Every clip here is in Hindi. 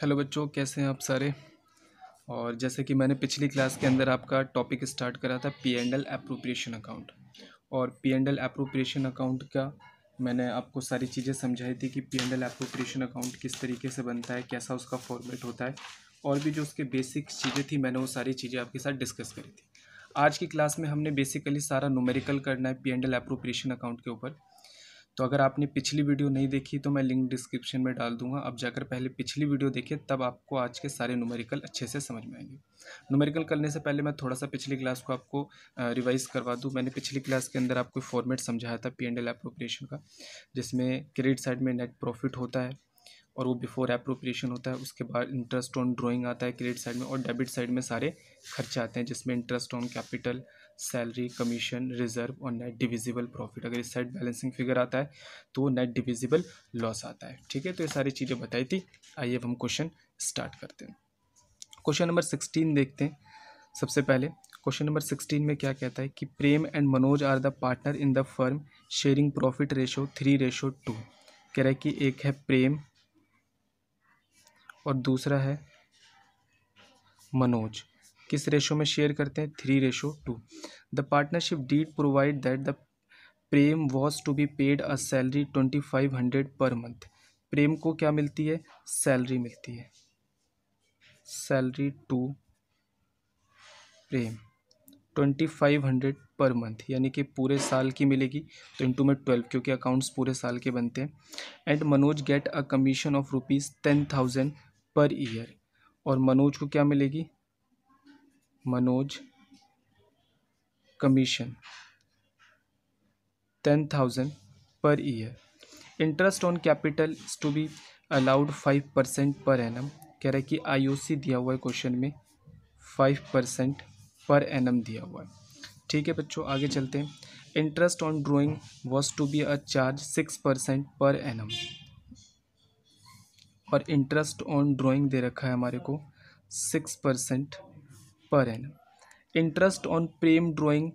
हेलो बच्चों कैसे हैं आप सारे और जैसे कि मैंने पिछली क्लास के अंदर आपका टॉपिक स्टार्ट करा था P and L appropriation account और P and L appropriation account का मैंने आपको सारी चीज़ें समझाई थी कि P and L appropriation account किस तरीके से बनता है कैसा उसका फॉर्मेट होता है और भी जो उसके बेसिक चीज़ें थी मैंने वो सारी चीज़ें आपके साथ डिस्कस करी थी आज की क्लास में हमने बेसिकली सारा नोमेरिकल करना है P and L appropriation account के ऊपर तो अगर आपने पिछली वीडियो नहीं देखी तो मैं लिंक डिस्क्रिप्शन में डाल दूंगा आप जाकर पहले पिछली वीडियो देखिए तब आपको आज के सारे न्यूमेरिकल अच्छे से समझ में आएंगे न्यूमेरिकल करने से पहले मैं थोड़ा सा पिछली क्लास को आपको रिवाइज़ करवा दूँ मैंने पिछली क्लास के अंदर आपको फॉर्मेट समझाया था पी एंड एल का जिसमें क्रेडिट साइड में नेट प्रॉफिट होता है और वो बिफोर अप्रोप्रिएशन होता है उसके बाद इंटरेस्ट ऑन ड्रॉइंग आता है क्रेडिट साइड में और डेबिट साइड में सारे खर्चे आते हैं जिसमें interest on capital salary commission reserve और नेट डिविजिबल प्रॉफिट अगर इस साइड बैलेंसिंग फिगर आता है तो नेट डिविजिबल लॉस आता है ठीक है तो ये सारी चीज़ें बताई थी आइए अब हम क्वेश्चन स्टार्ट करते हैं क्वेश्चन नंबर सिक्सटीन देखते हैं सबसे पहले क्वेश्चन नंबर सिक्सटीन में क्या कहता है कि Prem and Manoj are the partner in the firm sharing profit ratio three ratio two कह रहा है कि एक है प्रेम और दूसरा है मनोज किस रेशो में शेयर करते हैं three ratio two the partnership deed provide that the Prem was to be paid a salary twenty five hundred per month Prem को क्या मिलती है सैलरी मिलती है salary to Prem twenty five hundred per month यानी कि पूरे साल की मिलेगी तो इंटू में ट्वेल्व क्योंकि अकाउंट्स पूरे साल के बनते हैं and Manoj get a commission of rupees ten thousand per year और मनोज को क्या मिलेगी Manoj commission ten thousand per year interest on capital is to be allowed five percent per annum कह रहा है कि आईओसी दिया हुआ है क्वेश्चन में फाइव परसेंट पर एनम दिया हुआ है ठीक है बच्चों आगे चलते हैं interest on drawing was to be a charge six percent per annum और इंटरेस्ट ऑन ड्राइंग दे रखा है हमारे को six percent per annum interest on Prem drawing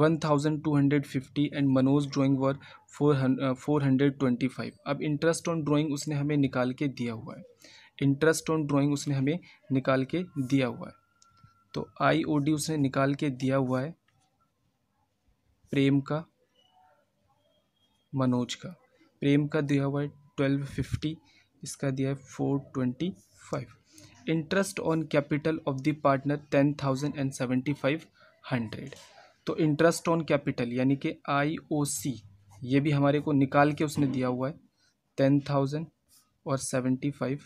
one thousand two hundred fifty and Manoj drawing were four four hundred twenty five अब इंटरेस्ट ऑन ड्राइंग उसने हमें निकाल के दिया हुआ है इंटरेस्ट ऑन ड्राइंग उसने हमें निकाल के दिया हुआ है तो आई ओ डी उसने निकाल के दिया हुआ है प्रेम का मनोज का प्रेम का दिया हुआ है ट्वेल्व फिफ्टी इसका दिया है four twenty five interest on capital of the partner ten thousand and seventy five hundred तो इंटरेस्ट ऑन कैपिटल यानी कि आई ओ सी ये भी हमारे को निकाल के उसने दिया हुआ है टेन थाउजेंड और seventy five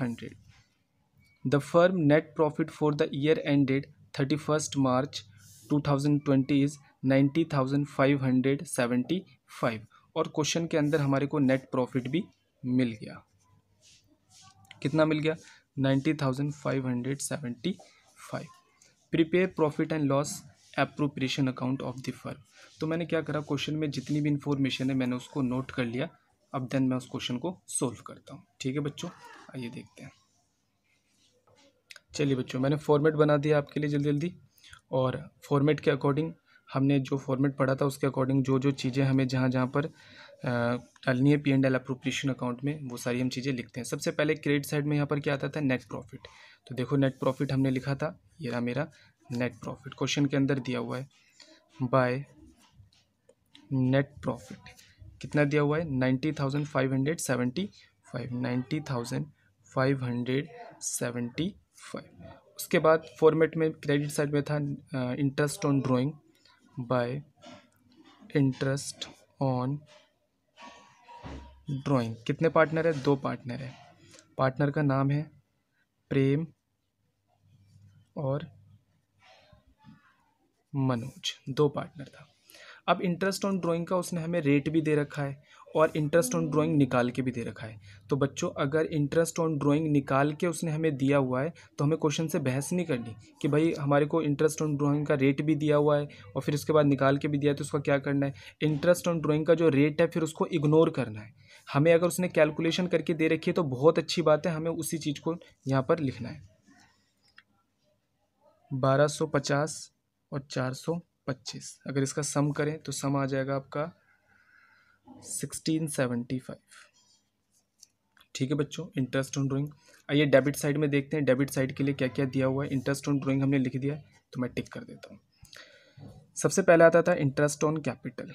hundred the firm net profit for the year ended thirty first March two thousand twenty is ninety thousand five hundred seventy five और क्वेश्चन के अंदर हमारे को नेट प्रॉफिट भी मिल गया कितना मिल गया ninety thousand five hundred seventy five prepare profit and loss appropriation account of the firm तो मैंने क्या करा क्वेश्चन में जितनी भी इन्फॉर्मेशन है मैंने उसको नोट कर लिया अब देन मैं उस क्वेश्चन को सोल्व करता हूँ ठीक है बच्चों आइए देखते हैं चलिए बच्चों मैंने फॉर्मेट बना दिया आपके लिए जल्दी जल्दी और फॉर्मेट के अकॉर्डिंग हमने जो फॉर्मेट पढ़ा था उसके अकॉर्डिंग जो जो चीज़ें हमें जहाँ जहाँ पर डालनी है P and L appropriation account में वो सारी हम चीज़ें लिखते हैं सबसे पहले क्रेडिट साइड में यहाँ पर क्या आता था नेट प्रॉफिट तो देखो नेट प्रॉफिट हमने लिखा था ये रहा मेरा नेट प्रॉफिट क्वेश्चन के अंदर दिया हुआ है बाय नेट प्रॉफिट कितना दिया हुआ है ninety thousand five hundred seventy five ninety thousand five hundred seventy five उसके बाद फॉर्मेट में क्रेडिट साइड में था interest on drawing by interest on drawing कितने पार्टनर है दो पार्टनर है पार्टनर का नाम है प्रेम और मनोज दो पार्टनर था अब इंटरेस्ट ऑन ड्राइंग का उसने हमें रेट भी दे रखा है और इंटरेस्ट ऑन ड्राइंग निकाल के भी दे रखा है तो बच्चों अगर इंटरेस्ट ऑन ड्राइंग निकाल के उसने हमें दिया हुआ है तो हमें क्वेश्चन से बहस नहीं करनी कि भाई हमारे को इंटरेस्ट ऑन ड्राइंग का रेट भी दिया हुआ है और फिर उसके बाद निकाल के भी दिया है तो उसका क्या करना है इंटरेस्ट ऑन ड्राइंग का जो रेट है फिर उसको इग्नोर करना है हमें अगर उसने कैलकुलेशन करके दे रखी है तो बहुत अच्छी बात है हमें उसी चीज़ को यहाँ पर लिखना है बारह सौ पचास और चार सौ पच्चीस अगर इसका सम करें तो सम आ जाएगा आपका 1675 ठीक है बच्चों इंटरेस्ट ऑन ड्राइंग आइए डेबिट साइड में देखते हैं डेबिट साइड के लिए क्या क्या दिया हुआ है इंटरेस्ट ऑन ड्राइंग हमने लिख दिया तो मैं टिक कर देता हूँ सबसे पहले आता था interest on capital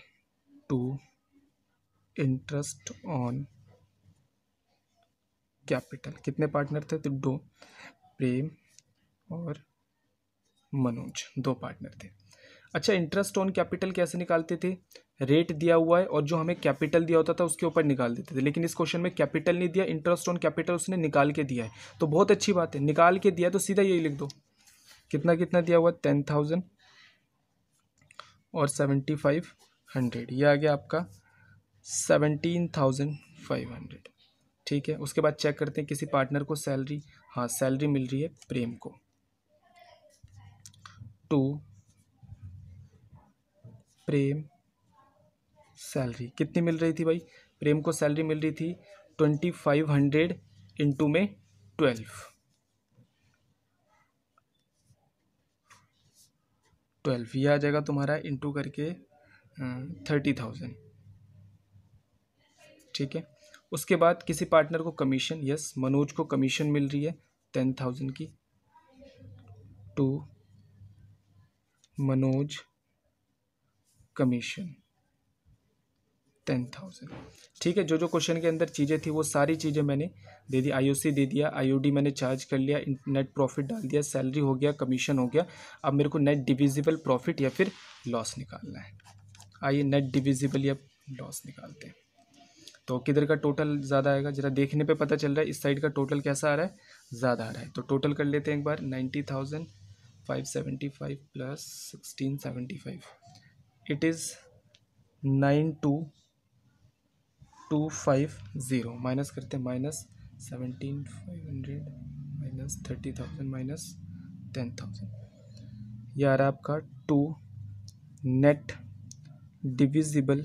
to interest on capital कितने पार्टनर थे तो दो प्रेम और मनोज दो पार्टनर थे अच्छा इंटरेस्ट ऑन कैपिटल कैसे निकालते थे रेट दिया हुआ है और जो हमें कैपिटल दिया होता था उसके ऊपर निकाल देते थे लेकिन इस क्वेश्चन में कैपिटल नहीं दिया इंटरेस्ट ऑन कैपिटल उसने निकाल के दिया है तो बहुत अच्छी बात है निकाल के दिया तो सीधा यही लिख दो कितना कितना दिया हुआ टेन थाउजेंड और सेवेंटी फाइव हंड्रेड ये आ गया आपका सेवेंटीन थाउजेंड फाइव हंड्रेड ठीक है उसके बाद चेक करते हैं किसी पार्टनर को सैलरी हाँ सैलरी मिल रही है प्रेम को टू प्रेम सैलरी कितनी मिल रही थी भाई प्रेम को सैलरी मिल रही थी ट्वेंटी फाइव हंड्रेड इंटू में ट्वेल्व ट्वेल्व ये आ जाएगा तुम्हारा इंटू करके थर्टी थाउजेंड ठीक है उसके बाद किसी पार्टनर को कमीशन यस मनोज को कमीशन मिल रही है टेन थाउजेंड की to Manoj commission ten thousand ठीक है जो जो क्वेश्चन के अंदर चीज़ें थी वो सारी चीज़ें मैंने दे दी आईओसी दे दिया आईओडी मैंने चार्ज कर लिया नेट प्रॉफिट डाल दिया सैलरी हो गया कमीशन हो गया अब मेरे को नेट डिविजिबल प्रॉफिट या फिर लॉस निकालना है आइए नेट डिविजिबल या लॉस निकालते हैं तो किधर का टोटल ज़्यादा आएगा जरा देखने पे पता चल रहा है इस साइड का टोटल कैसा आ रहा है ज़्यादा आ रहा है तो टोटल कर लेते हैं एक बार ninety thousand five seventy five plus sixteen seventy five it is nine two two five zero minus करते हैं minus seventeen five hundred minus thirty thousand minus ten thousand यार आपका टू नेट डिविजिबल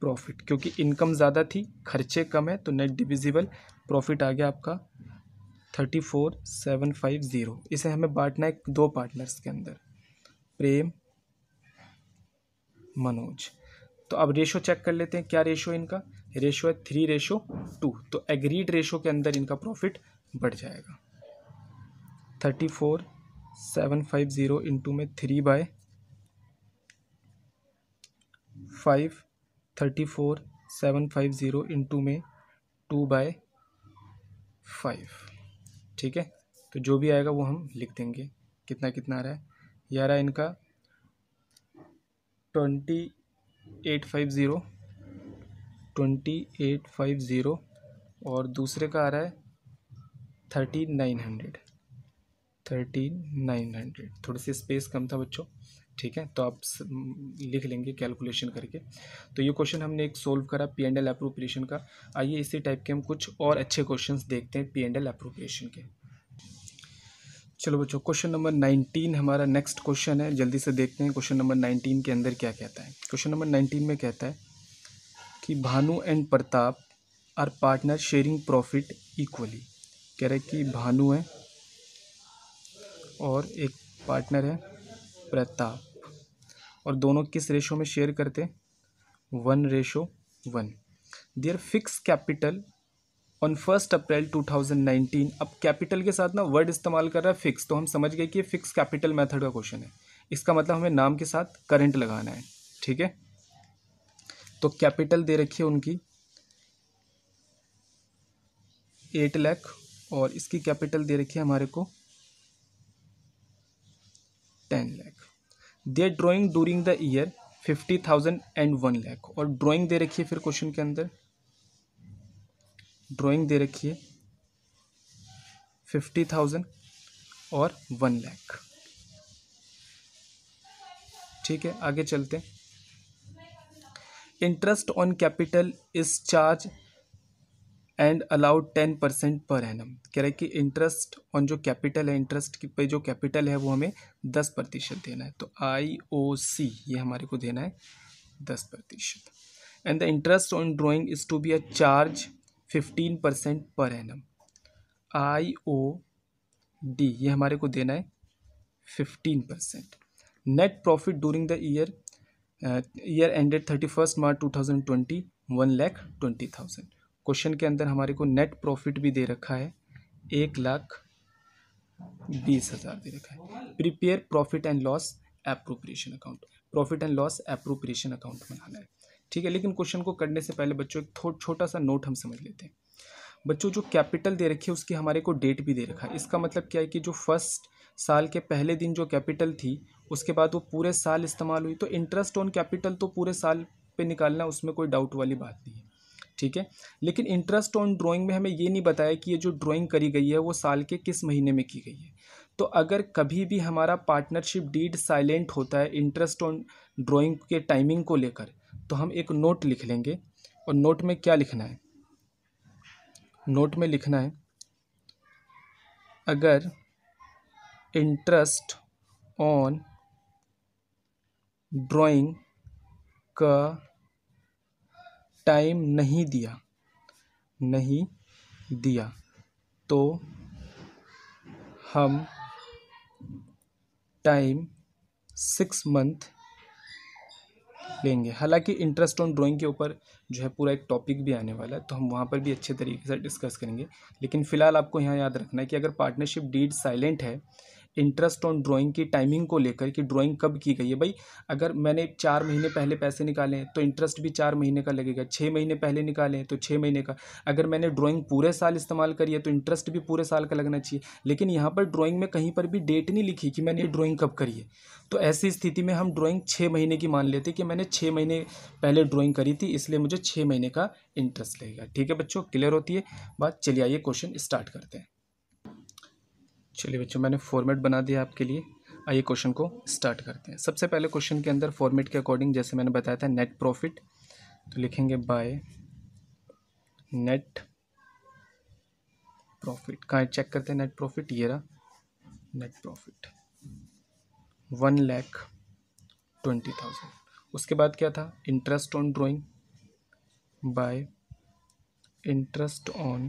प्रॉफिट क्योंकि इनकम ज़्यादा थी खर्चे कम है तो नेट डिविजिबल प्रॉफिट आ गया आपका thirty four seven five zero इसे हमें बांटना है दो पार्टनर्स के अंदर प्रेम मनोज तो अब रेशो चेक कर लेते हैं क्या रेशो इनका रेशो है थ्री रेशो टू तो एग्रीड रेशो के अंदर इनका प्रॉफिट बढ़ जाएगा thirty four seven five zero into में three by five thirty four seven five zero into में टू बाय फाइव ठीक है तो जो भी आएगा वो हम लिख देंगे कितना कितना आ रहा है ये आ रहा है इनका twenty eight five zero twenty eight five zero और दूसरे का आ रहा है thirty nine hundred thirty nine hundred थोड़ी से स्पेस कम था बच्चों ठीक है तो आप लिख लेंगे कैलकुलेशन करके तो ये क्वेश्चन हमने एक सोल्व करा पी एंड एल अप्रोप्रिएशन का आइए इसी टाइप के हम कुछ और अच्छे क्वेश्चंस देखते हैं पी एंड एल अप्रोप्रिएशन के चलो बच्चों क्वेश्चन नंबर नाइनटीन हमारा नेक्स्ट क्वेश्चन है जल्दी से देखते हैं क्वेश्चन नंबर नाइनटीन के अंदर क्या कहता है क्वेश्चन नंबर नाइनटीन में कहता है कि Bhanu and Pratap are partner sharing profit equally कह रहे कि भानु है और एक पार्टनर है प्रताप और दोनों किस रेशो में शेयर करते one ratio one their fix capital on first April 2019 अब कैपिटल के साथ ना वर्ड इस्तेमाल कर रहा है फिक्स तो हम समझ गए कि ये फिक्स कैपिटल मेथड का क्वेश्चन है इसका मतलब हमें नाम के साथ करंट लगाना है ठीक है तो कैपिटल दे रखी है उनकी एट लैख और इसकी कैपिटल दे रखी है हमारे को टेन लैख दे drawing during the year fifty thousand and one lakh और ड्रॉइंग दे रखी है फिर क्वेश्चन के अंदर ड्राइंग दे रखी है फिफ्टी थाउजेंड और वन लैख ठीक है आगे चलते हैं interest on capital is charge and allowed ten percent per annum कह रहे कि इंटरेस्ट ऑन जो कैपिटल है इंटरेस्ट पे जो कैपिटल है वो हमें दस प्रतिशत देना है तो आई ओ सी ये हमारे को देना है दस प्रतिशत and the interest on drawing is to be a charge fifteen percent per annum I O D ये हमारे को देना है fifteen percent net profit during the year year ended thirty first March two thousand twenty one lakh twenty thousand question के अंदर हमारे को नेट प्रॉफिट भी दे रखा है एक लाख बीस हज़ार दे रखा है prepare profit and loss appropriation account profit and loss appropriation account बनाना है ठीक है लेकिन क्वेश्चन को करने से पहले बच्चों एक छोटा सा नोट हम समझ लेते हैं बच्चों जो कैपिटल दे रखी है उसकी हमारे को डेट भी दे रखा है इसका मतलब क्या है कि जो फर्स्ट साल के पहले दिन जो कैपिटल थी उसके बाद वो पूरे साल इस्तेमाल हुई तो इंटरेस्ट ऑन कैपिटल तो पूरे साल पे निकालना उसमें कोई डाउट वाली बात नहीं है ठीक है लेकिन इंटरेस्ट ऑन ड्राइंग में हमें ये नहीं बताया कि ये जो ड्राइंग करी गई है वो साल के किस महीने में की गई है तो अगर कभी भी हमारा पार्टनरशिप डीड साइलेंट होता है इंटरेस्ट ऑन ड्राइंग के टाइमिंग को लेकर तो हम एक नोट लिख लेंगे और नोट में क्या लिखना है नोट में लिखना है अगर इंटरेस्ट ऑन ड्राइंग का टाइम नहीं दिया नहीं दिया तो हम टाइम सिक्स मंथ लेंगे हालांकि इंटरेस्ट ऑन ड्राइंग के ऊपर जो है पूरा एक टॉपिक भी आने वाला है तो हम वहाँ पर भी अच्छे तरीके से डिस्कस करेंगे लेकिन फ़िलहाल आपको यहाँ याद रखना है कि अगर पार्टनरशिप डीड साइलेंट है इंटरेस्ट ऑन ड्राइंग की टाइमिंग को लेकर कि ड्राइंग कब की गई है भाई अगर मैंने चार महीने पहले पैसे निकाले तो इंटरेस्ट भी चार महीने का लगेगा छः महीने पहले निकालें तो छः महीने का अगर मैंने ड्राइंग पूरे साल इस्तेमाल करी है तो इंटरेस्ट भी पूरे साल का लगना चाहिए लेकिन यहाँ पर ड्राइंग में कहीं पर भी डेट नहीं लिखी कि मैंने ड्राइंग कब करी है तो ऐसी स्थिति में हम ड्राइंग छः महीने की मान लेते कि मैंने छः महीने पहले ड्राइंग करी थी इसलिए मुझे छः महीने का इंटरेस्ट लगेगा ठीक है बच्चों क्लियर होती है बात चलिए आइए क्वेश्चन स्टार्ट करते हैं चलिए बच्चों मैंने फॉर्मेट बना दिया आपके लिए आइए क्वेश्चन को स्टार्ट करते हैं सबसे पहले क्वेश्चन के अंदर फॉर्मेट के अकॉर्डिंग जैसे मैंने बताया था नेट प्रॉफिट तो लिखेंगे बाय नेट प्रॉफिट कहाँ चेक करते हैं नेट प्रॉफिट ये रहा net profit one lakh twenty thousand उसके बाद क्या था interest on drawing by interest on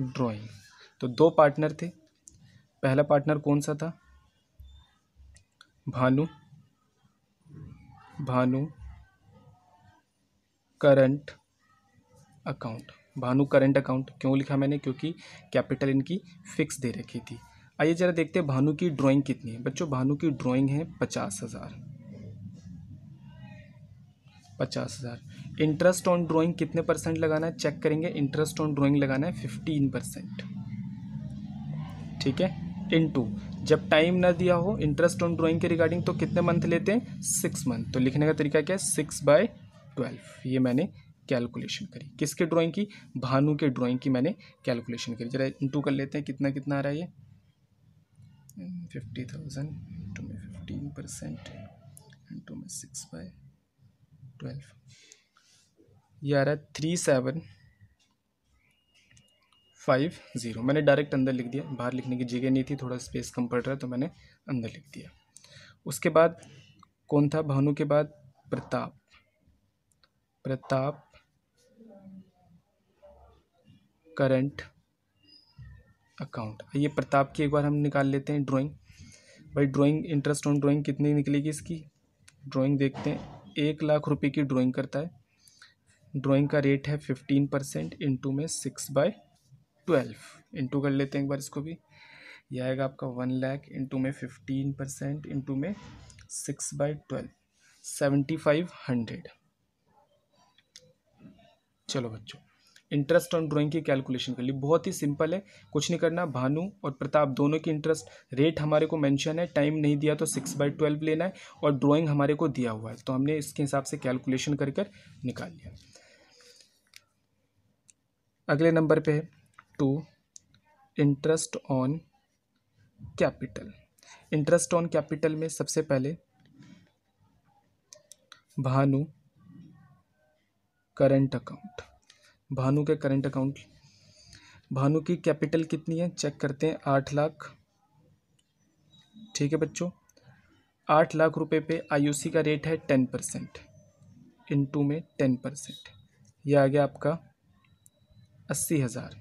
drawing तो दो पार्टनर थे पहला पार्टनर कौन सा था Bhanu Bhanu current account Bhanu current account क्यों लिखा मैंने क्योंकि कैपिटल इनकी फिक्स दे रखी थी आइए ज़रा देखते हैं भानु की ड्राइंग कितनी है बच्चों भानु की ड्राइंग है पचास हज़ार पचास हज़ार इंटरेस्ट ऑन ड्राइंग कितने परसेंट लगाना है चेक करेंगे इंटरेस्ट ऑन ड्राइंग लगाना है फिफ्टीन परसेंट ठीक है इन टू जब टाइम ना दिया हो इंटरेस्ट ऑन ड्राइंग के रिगार्डिंग तो कितने मंथ लेते हैं सिक्स मंथ तो लिखने का तरीका क्या है सिक्स बाय ट्वेल्व ये मैंने कैलकुलेशन करी किसके ड्राइंग की भानु के ड्राइंग की मैंने कैलकुलेशन करी जरा इंटू कर लेते हैं कितना कितना आ रहा है ये फिफ्टी थाउजेंड इंटू में फिफ्टीन परसेंट इंटू में सिक्स बाय ट्वेल्व ये आ रहा है थ्री सेवन फाइव ज़ीरो मैंने डायरेक्ट अंदर लिख दिया बाहर लिखने की जगह नहीं थी थोड़ा स्पेस कम पड़ रहा तो मैंने अंदर लिख दिया उसके बाद कौन था भानु के बाद प्रताप प्रताप करंट अकाउंट ये प्रताप की एक बार हम निकाल लेते हैं ड्राइंग भाई ड्राइंग इंटरेस्ट ऑन ड्राइंग कितनी निकलेगी इसकी ड्राइंग देखते हैं एक लाख रुपए की ड्राइंग करता है ड्राइंग का रेट है फिफ्टीन परसेंट इंटू में सिक्स बाय ट्वेल्व इंटू कर लेते हैं एक बार इसको भी ये आएगा आपका वन लैख इंटू में फिफ्टीन परसेंट इंटू में six by twelve seventy five hundred चलो बच्चों इंटरेस्ट ऑन ड्राइंग की कैलकुलेशन कर ली बहुत ही सिंपल है कुछ नहीं करना भानु और प्रताप दोनों की इंटरेस्ट रेट हमारे को मेंशन है टाइम नहीं दिया तो सिक्स बाई ट्वेल्व लेना है और ड्राइंग हमारे को दिया हुआ है तो हमने इसके हिसाब से कैलकुलेशन कर कर निकाल लिया अगले नंबर पे है to interest on capital interest on capital में सबसे पहले भानु करंट अकाउंट भानु के करंट अकाउंट भानु की कैपिटल कितनी है चेक करते हैं आठ लाख ठीक है बच्चों आठ लाख रुपए पे आईयूसी का रेट है टेन परसेंट इन में टेन परसेंट यह आ गया आपका अस्सी हज़ार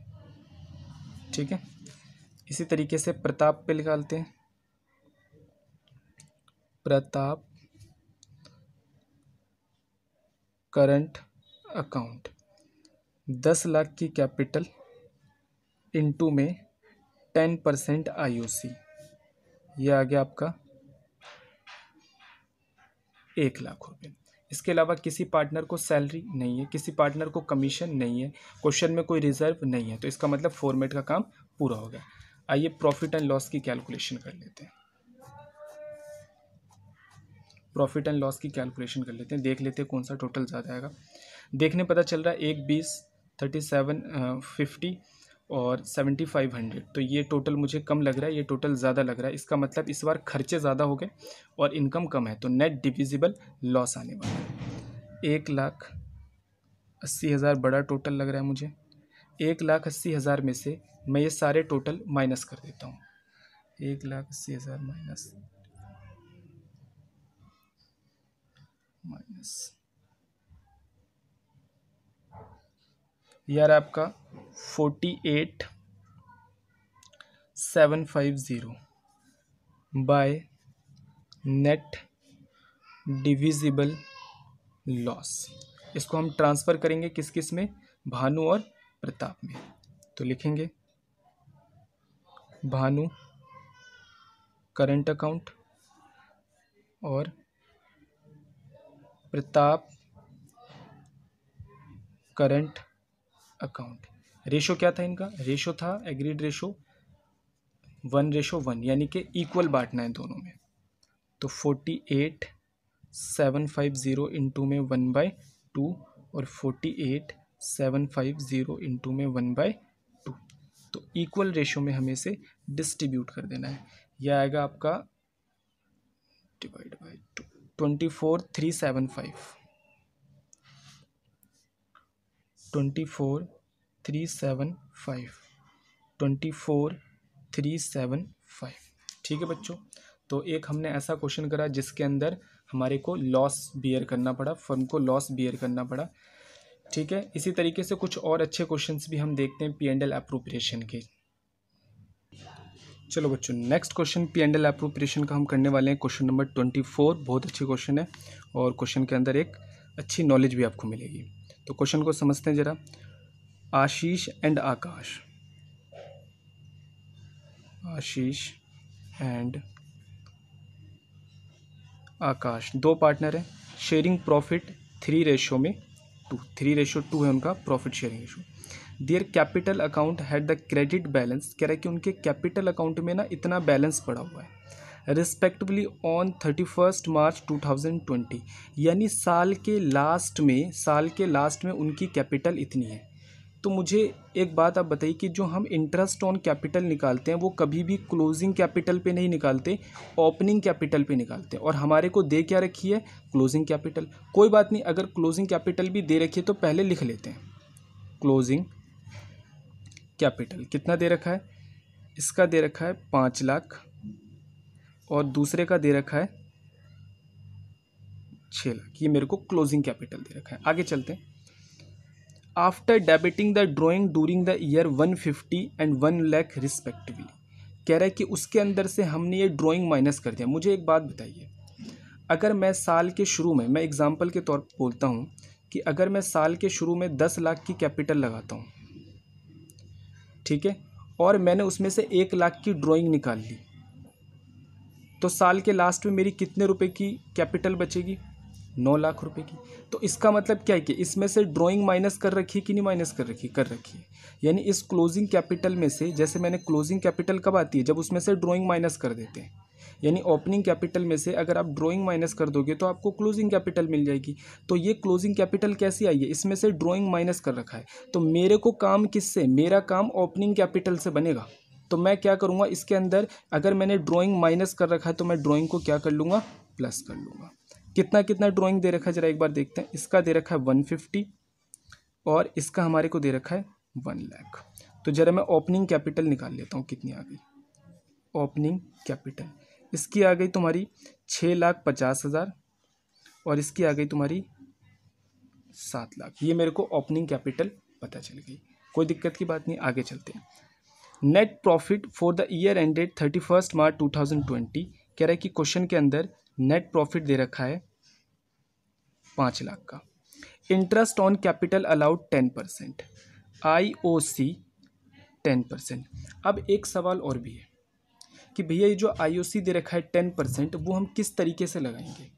ठीक है इसी तरीके से प्रताप पे निकालते हैं प्रताप करंट अकाउंट दस लाख की कैपिटल इनटू में टेन परसेंट आईओसी ये आ गया आपका एक लाख रुपये इसके अलावा किसी पार्टनर को सैलरी नहीं है किसी पार्टनर को कमीशन नहीं है क्वेश्चन में कोई रिजर्व नहीं है तो इसका मतलब फॉर्मेट का काम पूरा हो गया आइए प्रॉफिट एंड लॉस की कैलकुलेशन कर लेते हैं प्रॉफिट एंड लॉस की कैलकुलेशन कर लेते हैं देख लेते हैं कौन सा टोटल ज़्यादा आएगा देखने पता चल रहा है एक बीस थर्टी सेवन फिफ्टी और सेवेंटी फाइव हंड्रेड तो ये टोटल मुझे कम लग रहा है ये टोटल ज़्यादा लग रहा है इसका मतलब इस बार खर्चे ज़्यादा हो गए और इनकम कम है तो नेट डिविजिबल लॉस आने वाला है एक लाख अस्सी हज़ार बड़ा टोटल लग रहा है मुझे एक लाख अस्सी हज़ार में से मैं ये सारे टोटल माइनस कर देता हूँ एक लाख अस्सी हज़ार माइनस माइनस रहा आपका forty eight seven five zero by net divisible loss इसको हम ट्रांसफ़र करेंगे किस किस में भानु और प्रताप में तो लिखेंगे भानु करंट अकाउंट और प्रताप करंट अकाउंट रेशो क्या था इनका रेशो था agreed ratio one ratio one यानी कि इक्वल बांटना है दोनों में तो forty eight seven five zero into में वन बाय टू और forty eight seven five zero into में वन बाय टू तो इक्वल रेशो में हमें से डिस्ट्रीब्यूट कर देना है यह आएगा आपका divide by two twenty four three seven five twenty four three seven five twenty four three seven five ठीक है बच्चों तो एक हमने ऐसा क्वेश्चन करा जिसके अंदर हमारे को लॉस बियर करना पड़ा फर्म को लॉस बियर करना पड़ा ठीक है इसी तरीके से कुछ और अच्छे क्वेश्चंस भी हम देखते हैं पी एंड एल अप्रोप्रिएशन के चलो बच्चों next question P and L appropriation का हम करने वाले हैं क्वेश्चन नंबर ट्वेंटी फोर बहुत अच्छे क्वेश्चन है और क्वेश्चन के अंदर एक अच्छी नॉलेज भी आपको मिलेगी तो क्वेश्चन को समझते हैं ज़रा आशीष एंड आकाश आशीष एंड आकाश दो पार्टनर हैं शेयरिंग प्रॉफिट थ्री रेशो में टू थ्री रेशो टू है उनका profit sharing ratio their capital account had the credit balance कह रहा है कि उनके कैपिटल अकाउंट में ना इतना बैलेंस पड़ा हुआ है respectively on thirty first March two thousand twenty यानी साल के लास्ट में साल के लास्ट में उनकी कैपिटल इतनी है तो मुझे एक बात आप बताइए कि जो हम इंटरेस्ट ऑन कैपिटल निकालते हैं वो कभी भी क्लोजिंग कैपिटल पे नहीं निकालते ओपनिंग कैपिटल पे निकालते हैं और हमारे को दे क्या रखी है क्लोजिंग कैपिटल कोई बात नहीं अगर क्लोजिंग कैपिटल भी दे रखी है तो पहले लिख लेते हैं क्लोजिंग कैपिटल कितना दे रखा है इसका दे रखा है पाँच लाख और दूसरे का दे रखा है छः लाख ये मेरे को क्लोजिंग कैपिटल दे रखा है आगे चलते हैं after debiting the drawing during the year one fifty and one lakh respectively कह रहा है कि उसके अंदर से हमने ये ड्राइंग माइनस कर दिया मुझे एक बात बताइए अगर मैं साल के शुरू में मैं एग्ज़ाम्पल के तौर पर बोलता हूँ कि अगर मैं साल के शुरू में दस लाख की कैपिटल लगाता हूँ ठीक है और मैंने उसमें से एक लाख की ड्राइंग निकाल ली तो साल के लास्ट में मेरी कितने रुपए की कैपिटल बचेगी नौ लाख रुपए की तो इसका मतलब क्या है कि इसमें से ड्राइंग माइनस कर रखी है कि नहीं माइनस कर रखी कर रखी है यानी इस क्लोजिंग कैपिटल में से जैसे मैंने क्लोजिंग कैपिटल कब आती है जब उसमें से ड्राइंग माइनस कर देते हैं यानी ओपनिंग कैपिटल में से अगर आप ड्राइंग माइनस कर दोगे तो आपको क्लोजिंग कैपिटल मिल जाएगी तो ये क्लोजिंग कैपिटल कैसी आई है इसमें से ड्राइंग माइनस कर रखा है तो मेरे को काम किससे मेरा काम ओपनिंग कैपिटल से बनेगा तो मैं क्या करूँगा इसके अंदर अगर मैंने ड्राइंग माइनस कर रखा है तो मैं ड्राइंग को क्या कर लूँगा प्लस कर लूँगा कितना कितना ड्राइंग दे रखा है जरा एक बार देखते हैं इसका दे रखा है वन फिफ्टी और इसका हमारे को दे रखा है वन लाख तो ज़रा मैं ओपनिंग कैपिटल निकाल लेता हूँ कितनी आ गई ओपनिंग कैपिटल इसकी आ गई तुम्हारी छः लाख पचास हज़ार और इसकी आ गई तुम्हारी सात लाख ये मेरे को ओपनिंग कैपिटल पता चल गई कोई दिक्कत की बात नहीं आगे चलते हैं net profit for the year ended thirty first March two thousand twenty कह रहा है कि क्वेश्चन के अंदर नेट प्रॉफिट दे रखा है पाँच लाख का interest on capital allowed ten percent I O C ten percent अब एक सवाल और भी है कि भैया ये जो आई ओ सी दे रखा है टेन परसेंट वो हम किस तरीके से लगाएंगे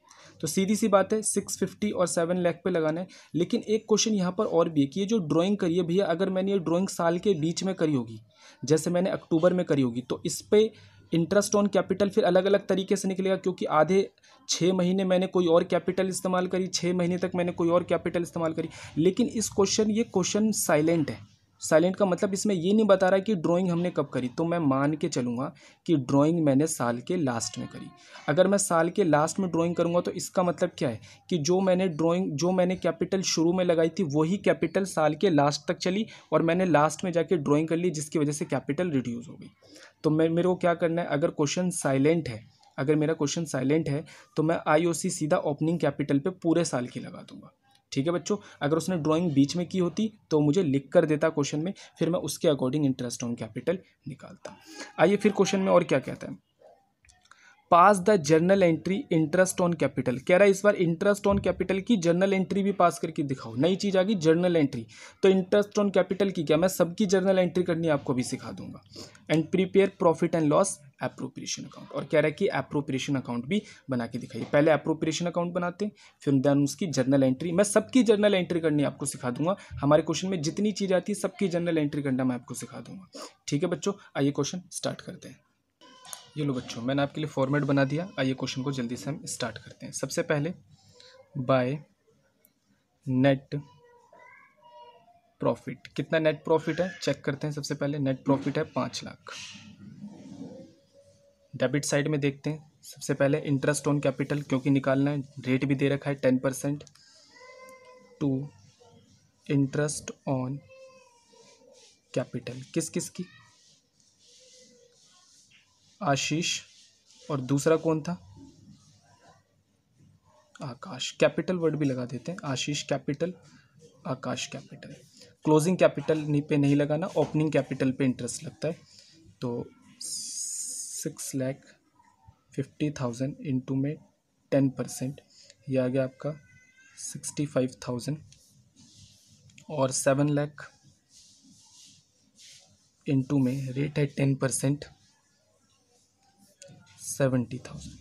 तो सीधी सी बात है सिक्स फिफ्टी और सेवन लैख पे लगाना है लेकिन एक क्वेश्चन यहाँ पर और भी है कि ये जो ड्राइंग करी है भैया अगर मैंने ये ड्राइंग साल के बीच में करी होगी जैसे मैंने अक्टूबर में करी होगी तो इस पर इंटरेस्ट ऑन कैपिटल फिर अलग अलग तरीके से निकलेगा क्योंकि आधे छः महीने मैंने कोई और कैपिटल इस्तेमाल करी छः महीने तक मैंने कोई और कैपिटल इस्तेमाल करी लेकिन इस क्वेश्चन ये क्वेश्चन साइलेंट है साइलेंट का मतलब इसमें ये नहीं बता रहा कि ड्राइंग हमने कब करी तो मैं मान के चलूँगा कि ड्राइंग मैंने साल के लास्ट में करी अगर मैं साल के लास्ट में ड्राइंग करूँगा तो इसका मतलब क्या है कि जो मैंने ड्राइंग जो मैंने कैपिटल शुरू में लगाई थी वही कैपिटल साल के लास्ट तक चली और मैंने लास्ट में जाके ड्राइंग कर ली जिसकी वजह से कैपिटल रिड्यूज़ हो गई तो मैं मेरे को क्या करना है अगर क्वेश्चन साइलेंट है अगर मेरा क्वेश्चन साइलेंट है तो मैं सी सीधा ओपनिंग कैपिटल पे पूरे साल की लगा दूंगा ठीक है बच्चों अगर उसने ड्राइंग बीच में की होती तो मुझे लिख कर देता क्वेश्चन में फिर मैं उसके अकॉर्डिंग इंटरेस्ट ऑन कैपिटल निकालता आइए फिर क्वेश्चन में और क्या कहता है pass the journal entry interest on capital कह रहा है इस बार इंटरेस्ट ऑन कैपिटल की जर्नल एंट्री भी पास करके दिखाओ नई चीज़ आ गई जर्नल एंट्री तो इंटरेस्ट ऑन कैपिटल की क्या मैं सबकी जर्नल एंट्री करनी आपको भी सिखा दूंगा and prepare profit and loss appropriation account और क्या रहा है कि अप्रोप्रिएशन अकाउंट भी बना के दिखाइए पहले अप्रोप्रिएशन अकाउंट बनाते हैं फिर दैन उसकी जर्नल एंट्री मैं सबकी जर्नल एंट्री करनी आपको सिखा दूंगा हमारे क्वेश्चन में जितनी चीज़ आती है सबकी जर्नल एंट्री करना मैं आपको सिखा दूंगा ठीक है बच्चों आइए क्वेश्चन स्टार्ट करते हैं ये लो बच्चों मैंने आपके लिए फॉर्मेट बना दिया आइए क्वेश्चन को जल्दी से हम स्टार्ट करते हैं सबसे पहले बाय नेट प्रॉफिट कितना नेट प्रॉफिट है चेक करते हैं सबसे पहले नेट प्रॉफिट है पाँच लाख डेबिट साइड में देखते हैं सबसे पहले इंटरेस्ट ऑन कैपिटल क्योंकि निकालना है रेट भी दे रखा है ten percent to interest on capital किस किस की आशीष और दूसरा कौन था आकाश कैपिटल वर्ड भी लगा देते हैं Ashish capital Akash capital closing capital पे नहीं लगाना ओपनिंग कैपिटल पे इंटरेस्ट लगता है तो six lakh fifty thousand into में टेन परसेंट ये आ गया आपका सिक्सटी फाइव थाउजेंड और सेवन लैख इंटू में रेट है ten percent seventy thousand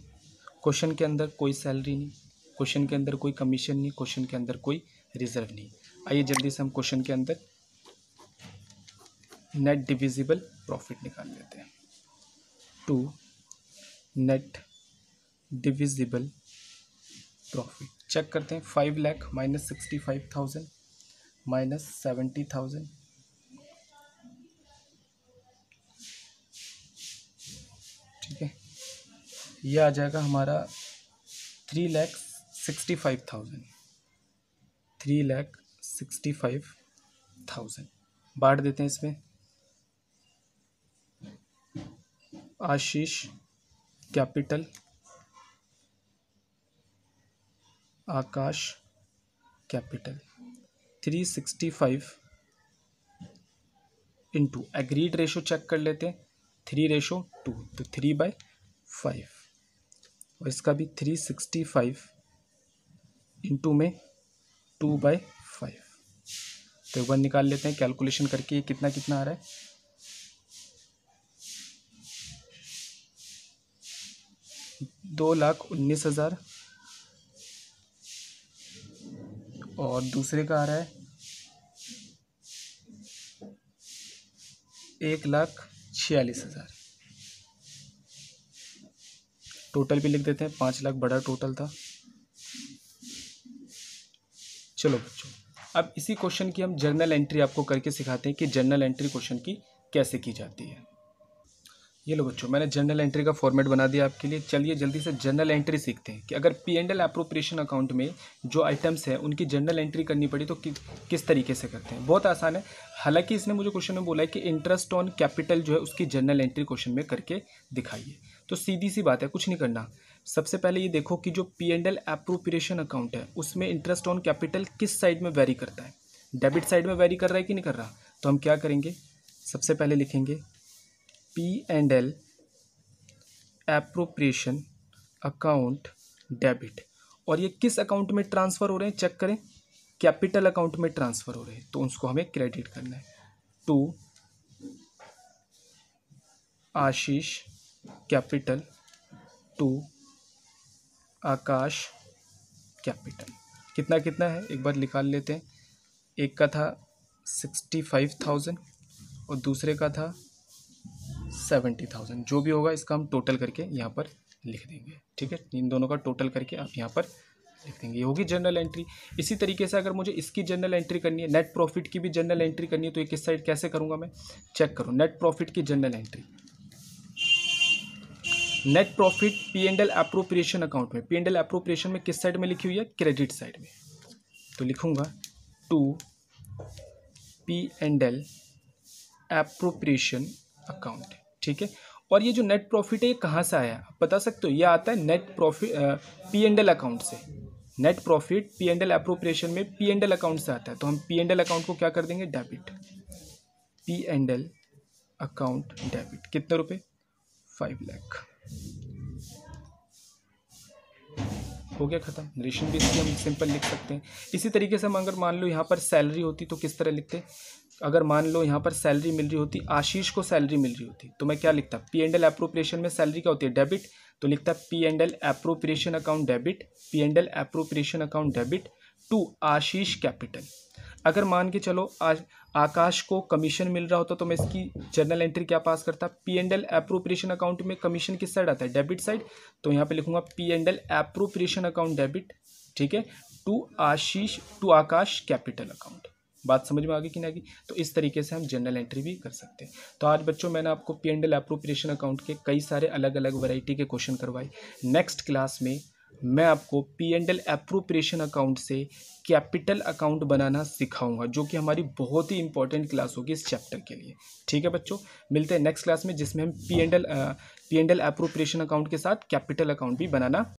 question के अंदर कोई सैलरी नहीं क्वेश्चन के अंदर कोई कमीशन नहीं क्वेश्चन के अंदर कोई रिजर्व नहीं आइए जल्दी से हम क्वेश्चन के अंदर नेट डिविजिबल प्रॉफिट निकाल लेते हैं to net divisible profit check करते हैं five lakh minus sixty five thousand minus seventy thousand ठीक है ये आ जाएगा हमारा three lakh sixty five thousand three lakh sixty five thousand बांट देते हैं इसमें Ashish capital Akash capital three sixty five into agreed ratio check कर लेते हैं थ्री रेशो टू तो थ्री बाय फाइव और इसका भी थ्री सिक्सटी फाइव इंटू में टू बाय फाइव तो एक बार निकाल लेते हैं कैलकुलेशन करके ये कितना कितना आ रहा है दो लाख उन्नीस हज़ार और दूसरे का आ रहा है एक लाख छियालीस हज़ार टोटल भी लिख देते हैं पाँच लाख बड़ा टोटल था चलो बच्चों अब इसी क्वेश्चन की हम जर्नल एंट्री आपको करके सिखाते हैं कि जर्नल एंट्री क्वेश्चन की कैसे की जाती है ये लो बच्चों मैंने जनरल एंट्री का फॉर्मेट बना दिया आपके लिए चलिए जल्दी से जनरल एंट्री सीखते हैं कि अगर P and L appropriation account में जो आइटम्स हैं उनकी जनरल एंट्री करनी पड़ी तो कि, किस तरीके से करते हैं बहुत आसान है हालांकि इसने मुझे क्वेश्चन में बोला है कि इंटरेस्ट ऑन कैपिटल जो है उसकी जनरल एंट्री क्वेश्चन में करके दिखाइए तो सीधी सी बात है कुछ नहीं करना सबसे पहले ये देखो कि जो P and L appropriation account है उसमें इंटरेस्ट ऑन कैपिटल किस साइड में वेरी करता है डेबिट साइड में वेरी कर रहा है कि नहीं कर रहा तो हम क्या करेंगे सबसे पहले लिखेंगे P and L appropriation account debit और ये किस अकाउंट में ट्रांसफ़र हो रहे हैं चेक करें कैपिटल अकाउंट में ट्रांसफ़र हो रहे हैं तो उसको हमें क्रेडिट करना है to Ashish capital to Akash capital कितना कितना है एक बार निकाल लेते हैं एक का था सिक्सटी फाइव थाउजेंड और दूसरे का था सेवेंटी थाउजेंड जो भी होगा इसका हम टोटल करके यहाँ पर लिख देंगे ठीक है इन दोनों का टोटल करके आप यहाँ पर लिख देंगे ये होगी जनरल एंट्री इसी तरीके से अगर मुझे इसकी जनरल एंट्री करनी है नेट प्रॉफिट की भी जनरल एंट्री करनी है तो ये किस साइड कैसे करूँगा मैं चेक करूँ नेट प्रॉफिट की general entry net profit P and L appropriation account में पी एंड एल अप्रोप्रिएशन में किस साइड में लिखी हुई है क्रेडिट साइड में तो लिखूंगा to P and L appropriation account ठीक है और ये जो नेट प्रॉफिट है ये कहाँ से आया आप बता सकते हो ये आता है net profit P and L account से net profit P and L appropriation में पी एंड एल अकाउंट से आता है तो हम पी एंड एल अकाउंट को क्या कर देंगे debit P and L account debit कितने रुपए फाइव लाख हो गया खत्म रेशन भी इसकी हम सिंपल लिख सकते हैं इसी तरीके से हम अगर मान लो यहाँ पर सैलरी होती तो किस तरह लिखते अगर मान लो यहाँ पर सैलरी मिल रही होती आशीष को सैलरी मिल रही होती तो मैं क्या लिखता पी एंड एल अप्रोप्रिएशन में सैलरी क्या होती है डेबिट तो लिखता P and L appropriation account debit P and L appropriation account debit to Ashish capital अगर मान के चलो आज आकाश को कमीशन मिल रहा होता तो मैं इसकी जर्नल एंट्री क्या पास करता P and L appropriation account में कमीशन किस साइड आता है डेबिट साइड तो यहाँ पे लिखूंगा P and L appropriation account debit ठीक है to Ashish to Akash capital account बात समझ में आ गई कि नहीं तो इस तरीके से हम जनरल एंट्री भी कर सकते हैं तो आज बच्चों मैंने आपको P and L appropriation account के कई सारे अलग अलग वैरायटी के क्वेश्चन करवाए नेक्स्ट क्लास में मैं आपको P and L appropriation account से कैपिटल अकाउंट बनाना सिखाऊंगा जो कि हमारी बहुत ही इंपॉर्टेंट क्लास होगी इस चैप्टर के लिए ठीक है बच्चों मिलते हैं नेक्स्ट क्लास में जिसमें हम P and L P and L appropriation account के साथ कैपिटल अकाउंट भी बनाना